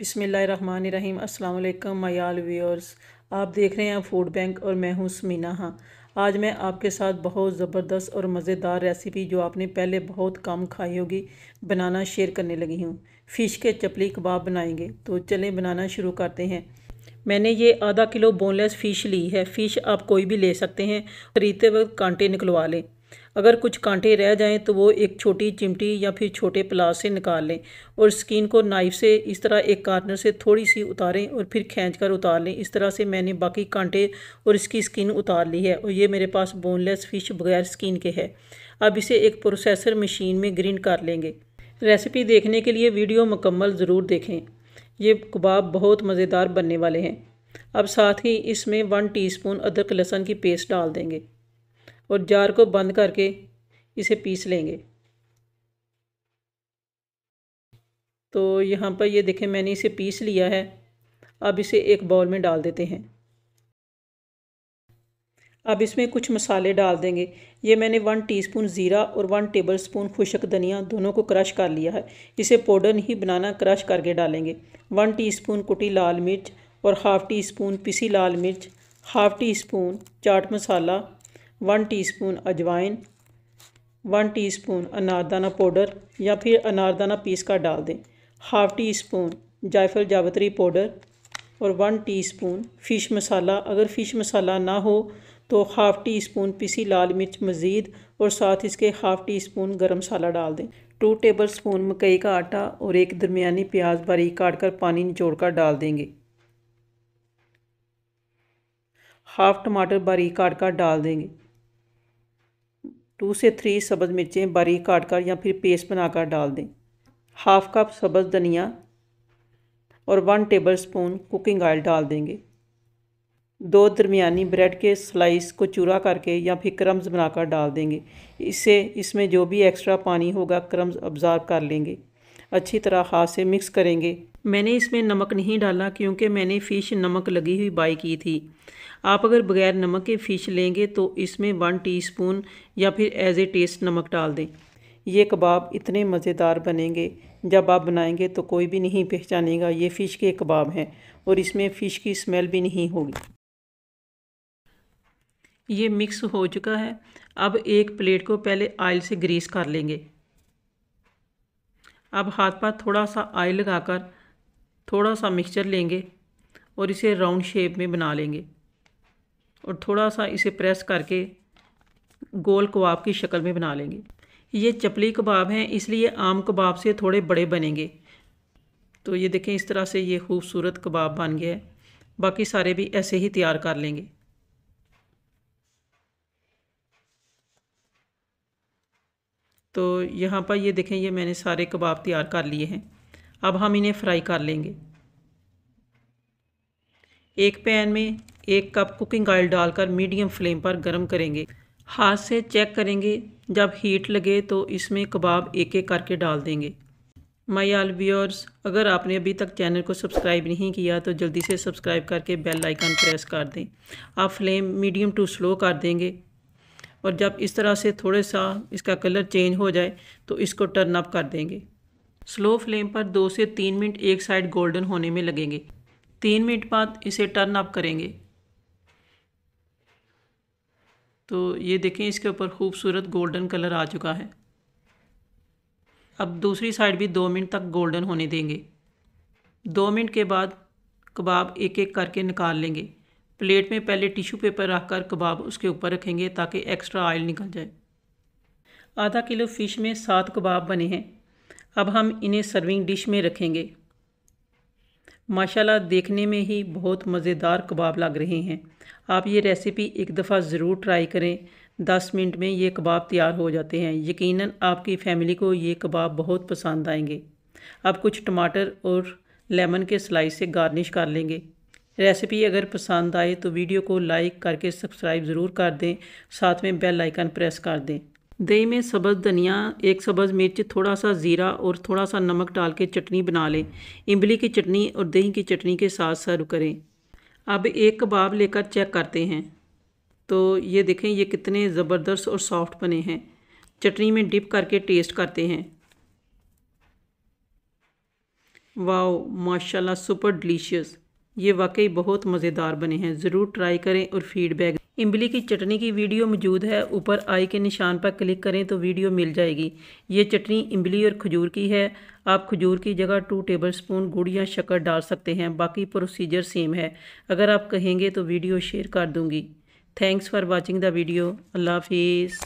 बिसमीम अल्लाम मायाल व्यूअर्स आप देख रहे हैं फूड बैंक और मैं हूं समीना हाँ आज मैं आपके साथ बहुत ज़बरदस्त और मज़ेदार रेसिपी जो आपने पहले बहुत कम खाई होगी बनाना शेयर करने लगी हूँ फ़िश के चपली कबाब बनाएंगे तो चलें बनाना शुरू करते हैं मैंने ये आधा किलो बोनलेस फ़िश ली है फ़िश आप कोई भी ले सकते हैं खरीदते वक्त कांटे निकलवा लें अगर कुछ कांटे रह जाएं तो वो एक छोटी चिमटी या फिर छोटे प्लास से निकाल लें और स्किन को नाइफ से इस तरह एक कार्नर से थोड़ी सी उतारें और फिर खींच कर उतार लें इस तरह से मैंने बाकी कांटे और इसकी स्किन उतार ली है और ये मेरे पास बोनलेस फ़िश बगैर स्किन के है अब इसे एक प्रोसेसर मशीन में ग्रीन कर लेंगे रेसिपी देखने के लिए वीडियो मुकम्मल ज़रूर देखें ये कबाब बहुत मज़ेदार बनने वाले हैं अब साथ ही इसमें वन टीस्पून अदरक लहसुन की पेस्ट डाल देंगे और जार को बंद करके इसे पीस लेंगे तो यहाँ पर ये देखें मैंने इसे पीस लिया है अब इसे एक बाउल में डाल देते हैं अब इसमें कुछ मसाले डाल देंगे ये मैंने वन टीस्पून ज़ीरा और वन टेबलस्पून खुशक धनिया दोनों को क्रश कर लिया है इसे पाउडर नहीं बनाना क्रश करके डालेंगे वन टीस्पून कुटी लाल मिर्च और हाफ़ टी स्पून पिसी लाल मिर्च half tea spoon chaat masala one teaspoon अजवाइन वन टीस्पून अनारदाना पाउडर या फिर अनारदाना पीस का डाल दें हाफ़ टी स्पून जायफल जावत्री पाउडर और वन टीस्पून फ़िश मसाला अगर फ़िश मसाला ना हो तो हाफ़ टी स्पून पिसी लाल मिर्च मज़ीद और साथ इसके हाफ़ टी स्पून गर्म मसाला डाल दें टू टेबल स्पून मकई का आटा और एक दरमिया प्याज बारीक काट कर पानी निचोड़ कर डाल देंगे हाफ़ टमाटर बारीक काट कर डाल देंगे टू से थ्री सब्ज़ मिर्चें बारीक काट कर या फिर पेस्ट बनाकर डाल दें हाफ़ कप सब्ज़ धनिया और one table spoon cooking oil डाल देंगे दो दरमिया ब्रेड के स्लाइस को चूरा करके या फिर क्रम्स बनाकर डाल देंगे इससे इसमें जो भी एक्स्ट्रा पानी होगा क्रम्स ऑब्जॉर्व कर लेंगे अच्छी तरह हाथ से मिक्स करेंगे मैंने इसमें नमक नहीं डाला क्योंकि मैंने फ़िश नमक लगी हुई बाई की थी आप अगर बगैर नमक के फ़िश लेंगे तो इसमें वन टीस्पून या फिर एज़ ए टेस्ट नमक डाल दें ये कबाब इतने मज़ेदार बनेंगे जब आप बनाएंगे तो कोई भी नहीं पहचानेगा ये फ़िश के कबाब हैं और इसमें फ़िश की स्मेल भी नहीं होगी ये मिक्स हो चुका है अब एक प्लेट को पहले आयल से ग्रीस कर लेंगे अब हाथ पर थोड़ा सा आयल लगाकर थोड़ा सा मिक्सचर लेंगे और इसे राउंड शेप में बना लेंगे और थोड़ा सा इसे प्रेस करके गोल कबाब की शक्ल में बना लेंगे ये चपली कबाब हैं इसलिए आम कबाब से थोड़े बड़े बनेंगे तो ये देखें इस तरह से ये खूबसूरत कबाब बन गया है बाकी सारे भी ऐसे ही तैयार कर लेंगे तो यहाँ पर ये देखें ये मैंने सारे कबाब तैयार कर लिए हैं अब हम इन्हें फ्राई कर लेंगे एक पैन में एक कप कुकिंग ऑयल डालकर मीडियम फ्लेम पर गर्म करेंगे हाथ से चेक करेंगे जब हीट लगे तो इसमें कबाब एक एक करके डाल देंगे माई आल व्यूअर्स अगर आपने अभी तक चैनल को सब्सक्राइब नहीं किया तो जल्दी से सब्सक्राइब करके बेल आइकन प्रेस कर दें आप फ्लेम मीडियम टू स्लो कर देंगे और जब इस तरह से थोड़े सा इसका कलर चेंज हो जाए तो इसको टर्न अप कर देंगे स्लो फ्लेम पर दो से तीन मिनट एक साइड गोल्डन होने में लगेंगे तीन मिनट बाद इसे टर्न अप करेंगे तो ये देखें इसके ऊपर खूबसूरत गोल्डन कलर आ चुका है अब दूसरी साइड भी दो मिनट तक गोल्डन होने देंगे दो मिनट के बाद कबाब एक एक करके निकाल लेंगे प्लेट में पहले टिश्यू पेपर रखकर कबाब उसके ऊपर रखेंगे ताकि एक्स्ट्रा ऑयल निकल जाए आधा किलो फ़िश में सात कबाब बने हैं अब हम इन्हें सर्विंग डिश में रखेंगे माशाल्लाह देखने में ही बहुत मज़ेदार कबाब लग रहे हैं आप ये रेसिपी एक दफ़ा ज़रूर ट्राई करें दस मिनट में ये कबाब तैयार हो जाते हैं यकीनन आपकी फ़ैमिली को ये कबाब बहुत पसंद आएंगे अब कुछ टमाटर और लेमन के स्लाइस से गार्निश कर लेंगे रेसिपी अगर पसंद आए तो वीडियो को लाइक करके सब्सक्राइब ज़रूर कर दें साथ में बेल आइकन प्रेस कर दें दही में सब्ज़ धनिया एक सब्ज़ मिर्च थोड़ा सा ज़ीरा और थोड़ा सा नमक डाल के चटनी बना लें इमली की चटनी और दही की चटनी के साथ सर्व करें अब एक कबाब लेकर चेक करते हैं तो ये देखें ये कितने ज़बरदस्त और सॉफ्ट बने हैं चटनी में डिप करके टेस्ट करते हैं वाओ माशाल्लाह सुपर डिलीशियस ये वाकई बहुत मज़ेदार बने हैं ज़रूर ट्राई करें और फीडबैक इमली की चटनी की वीडियो मौजूद है ऊपर आई के निशान पर क्लिक करें तो वीडियो मिल जाएगी ये चटनी इमली और खजूर की है आप खजूर की जगह टू टेबल स्पून गुड़ या शक्कर डाल सकते हैं बाकी प्रोसीजर सेम है अगर आप कहेंगे तो वीडियो शेयर कर दूँगी thanks for watching the video अल्लाह हाफिज़